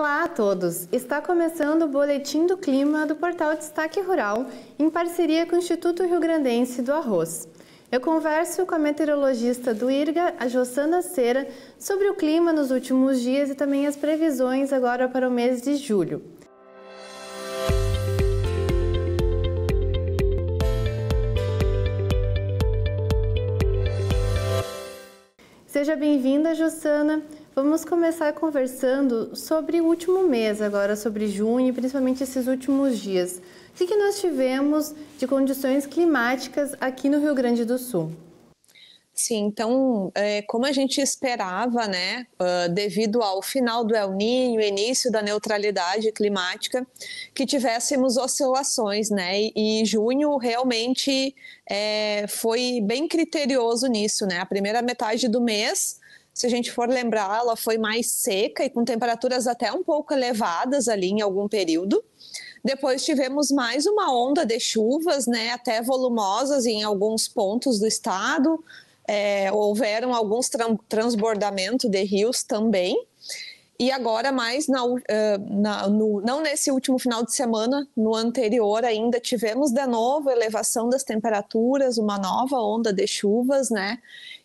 Olá a todos! Está começando o Boletim do Clima do portal Destaque Rural, em parceria com o Instituto Rio Grandense do Arroz. Eu converso com a meteorologista do IRGA, a Jossana Cera, sobre o clima nos últimos dias e também as previsões agora para o mês de julho. Seja bem-vinda, Jossana! Vamos começar conversando sobre o último mês agora, sobre junho, principalmente esses últimos dias. O que, nós tivemos de condições climáticas aqui no Rio Grande do Sul? Sim, então, é, como a gente esperava, né, ah, devido ao final do El Ninho, início da neutralidade climática, que tivéssemos oscilações, né, e junho realmente é, foi bem criterioso nisso, né, a primeira metade do mês se a gente for lembrar, ela foi mais seca e com temperaturas até um pouco elevadas ali em algum período. Depois tivemos mais uma onda de chuvas, né, até volumosas em alguns pontos do estado. É, houveram alguns transbordamento de rios também. E agora, mais na, na, no, não nesse último final de semana, no anterior ainda, tivemos de novo elevação das temperaturas, uma nova onda de chuvas, né?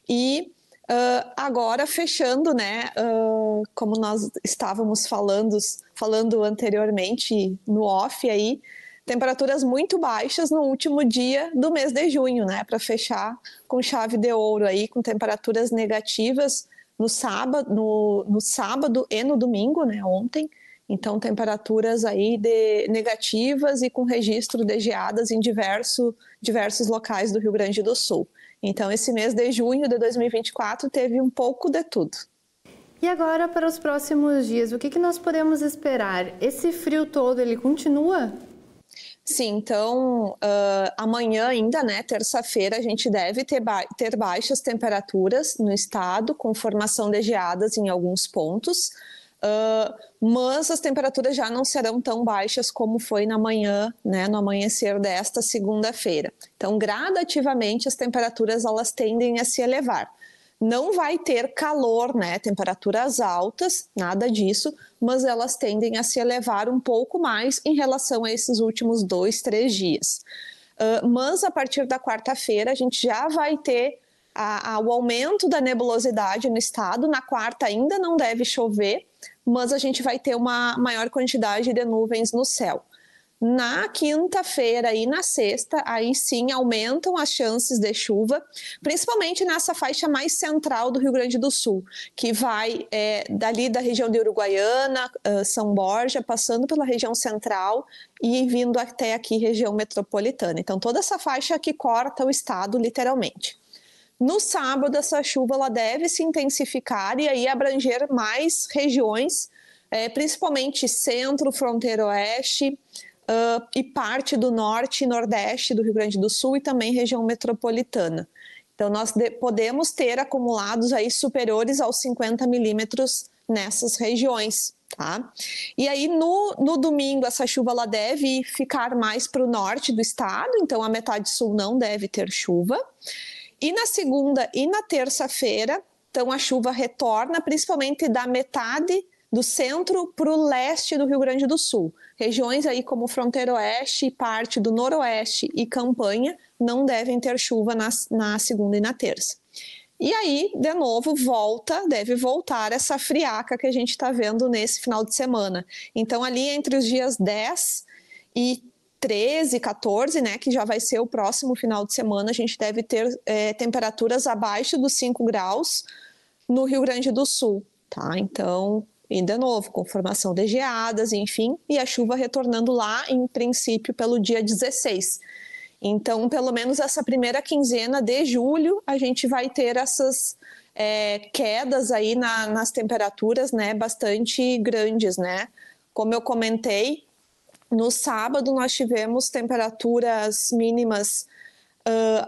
E Uh, agora, fechando, né? Uh, como nós estávamos falando, falando anteriormente no off aí, temperaturas muito baixas no último dia do mês de junho, né? Para fechar com chave de ouro aí, com temperaturas negativas no sábado, no, no sábado e no domingo, né? Ontem. Então, temperaturas aí de negativas e com registro de geadas em diverso, diversos locais do Rio Grande do Sul. Então, esse mês de junho de 2024 teve um pouco de tudo. E agora para os próximos dias, o que, que nós podemos esperar? Esse frio todo ele continua? Sim, então uh, amanhã ainda, né, terça-feira, a gente deve ter, ba ter baixas temperaturas no estado, com formação de geadas em alguns pontos. Uh, mas as temperaturas já não serão tão baixas como foi na manhã, né, no amanhecer desta segunda-feira. Então, gradativamente as temperaturas elas tendem a se elevar. Não vai ter calor, né, temperaturas altas, nada disso, mas elas tendem a se elevar um pouco mais em relação a esses últimos dois, três dias. Uh, mas a partir da quarta-feira a gente já vai ter a, o aumento da nebulosidade no estado. Na quarta ainda não deve chover, mas a gente vai ter uma maior quantidade de nuvens no céu. Na quinta-feira e na sexta, aí sim aumentam as chances de chuva, principalmente nessa faixa mais central do Rio Grande do Sul, que vai é, dali da região de Uruguaiana, ah, São Borja, passando pela região central e vindo até aqui, região metropolitana. Então, toda essa faixa que corta o estado, literalmente. No sábado, essa chuva ela deve se intensificar e aí abranger mais regiões, é, principalmente centro, fronteira oeste uh, e parte do norte e nordeste do Rio Grande do Sul e também região metropolitana. Então, nós podemos ter acumulados aí superiores aos 50 milímetros nessas regiões. Tá? E aí, no, no domingo, essa chuva ela deve ficar mais para o norte do estado, então a metade sul não deve ter chuva. E na segunda e na terça-feira, então a chuva retorna, principalmente da metade do centro para o leste do Rio Grande do Sul. Regiões aí como Fronteiro Oeste, parte do Noroeste e Campanha não devem ter chuva na, na segunda e na terça. E aí, de novo, volta, deve voltar essa friaca que a gente está vendo nesse final de semana. Então, ali entre os dias 10 e 13, 14, né, que já vai ser o próximo final de semana, a gente deve ter é, temperaturas abaixo dos 5 graus no Rio Grande do Sul, tá? Então, ainda novo, com formação de geadas, enfim, e a chuva retornando lá, em princípio, pelo dia 16. Então, pelo menos essa primeira quinzena de julho, a gente vai ter essas é, quedas aí na, nas temperaturas, né, bastante grandes, né? Como eu comentei, no sábado, nós tivemos temperaturas mínimas uh,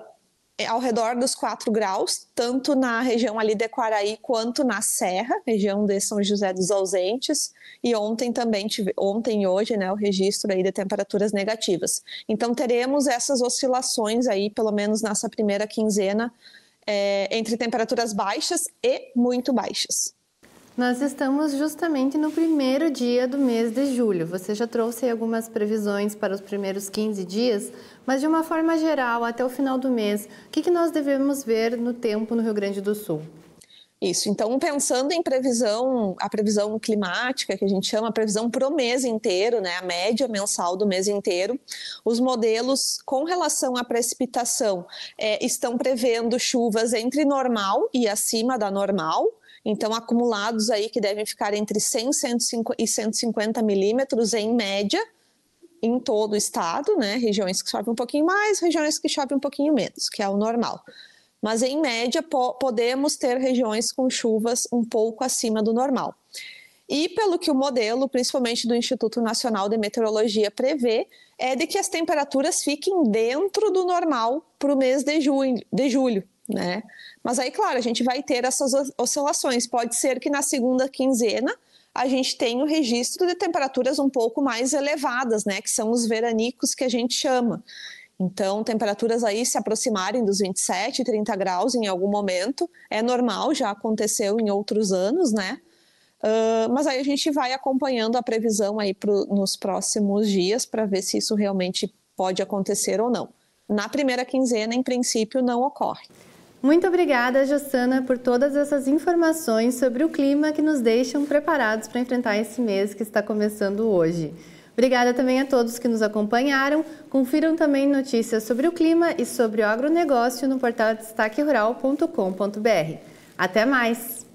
ao redor dos 4 graus, tanto na região ali de Quaraí quanto na Serra, região de São José dos Ausentes, e ontem também, tive, ontem e hoje, né, o registro aí de temperaturas negativas. Então teremos essas oscilações aí, pelo menos nessa primeira quinzena, é, entre temperaturas baixas e muito baixas. Nós estamos justamente no primeiro dia do mês de julho. Você já trouxe algumas previsões para os primeiros 15 dias, mas de uma forma geral, até o final do mês, o que, que nós devemos ver no tempo no Rio Grande do Sul? Isso. Então, pensando em previsão, a previsão climática, que a gente chama a previsão para o mês inteiro, né, a média mensal do mês inteiro, os modelos com relação à precipitação é, estão prevendo chuvas entre normal e acima da normal, então, acumulados aí que devem ficar entre 100 150, e 150 milímetros em média em todo o estado, né? Regiões que chove um pouquinho mais, regiões que chove um pouquinho menos, que é o normal. Mas em média po podemos ter regiões com chuvas um pouco acima do normal. E pelo que o modelo, principalmente do Instituto Nacional de Meteorologia, prevê, é de que as temperaturas fiquem dentro do normal para o mês de de julho né? Mas aí, claro, a gente vai ter essas oscilações. Pode ser que na segunda quinzena a gente tenha o registro de temperaturas um pouco mais elevadas, né? Que são os veranicos que a gente chama. Então, temperaturas aí se aproximarem dos 27, 30 graus em algum momento é normal, já aconteceu em outros anos, né? Uh, mas aí a gente vai acompanhando a previsão aí pro, nos próximos dias para ver se isso realmente pode acontecer ou não. Na primeira quinzena, em princípio, não ocorre. Muito obrigada, Jossana, por todas essas informações sobre o clima que nos deixam preparados para enfrentar esse mês que está começando hoje. Obrigada também a todos que nos acompanharam. Confiram também notícias sobre o clima e sobre o agronegócio no portal destaquerural.com.br. Até mais!